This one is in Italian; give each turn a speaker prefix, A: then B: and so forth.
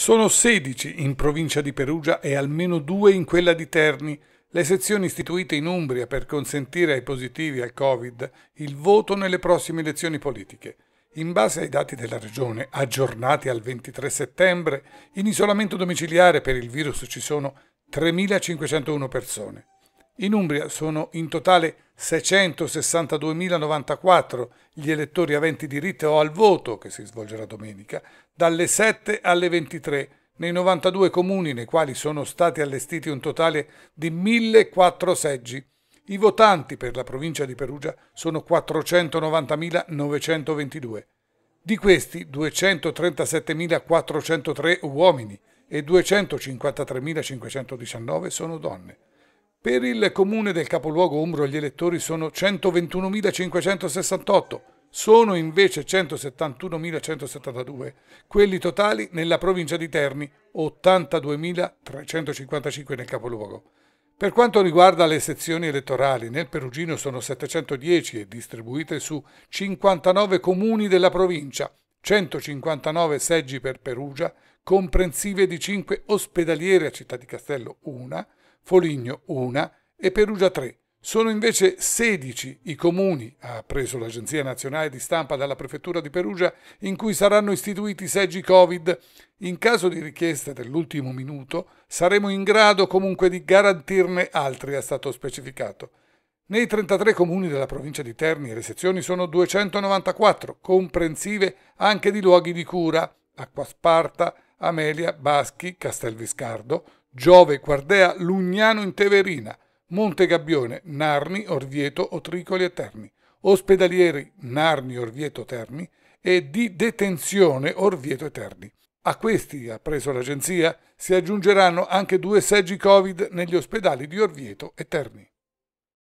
A: Sono 16 in provincia di Perugia e almeno due in quella di Terni, le sezioni istituite in Umbria per consentire ai positivi al Covid il voto nelle prossime elezioni politiche. In base ai dati della Regione, aggiornati al 23 settembre, in isolamento domiciliare per il virus ci sono 3.501 persone. In Umbria sono in totale 662.094 gli elettori aventi diritto al voto, che si svolgerà domenica, dalle 7 alle 23, nei 92 comuni nei quali sono stati allestiti un totale di 1.004 seggi. I votanti per la provincia di Perugia sono 490.922. Di questi 237.403 uomini e 253.519 sono donne. Per il comune del capoluogo Umbro gli elettori sono 121.568, sono invece 171.172 quelli totali nella provincia di Terni, 82.355 nel capoluogo. Per quanto riguarda le sezioni elettorali, nel Perugino sono 710 e distribuite su 59 comuni della provincia, 159 seggi per Perugia, comprensive di 5 ospedaliere a Città di Castello, una, Foligno 1 e Perugia 3. Sono invece 16 i comuni, ha preso l'Agenzia Nazionale di Stampa dalla Prefettura di Perugia, in cui saranno istituiti seggi Covid. In caso di richiesta dell'ultimo minuto saremo in grado comunque di garantirne altri, è stato specificato. Nei 33 comuni della provincia di Terni le sezioni sono 294, comprensive anche di luoghi di cura, acquasparta, Amelia, Baschi, Castelviscardo, Giove, Quardea, Lugnano in Teverina, Monte Gabbione, Narni, Orvieto, Otricoli e Terni, Ospedalieri, Narni, Orvieto, Terni e di detenzione Orvieto e Terni. A questi, ha preso l'agenzia, si aggiungeranno anche due seggi Covid negli ospedali di Orvieto e Terni.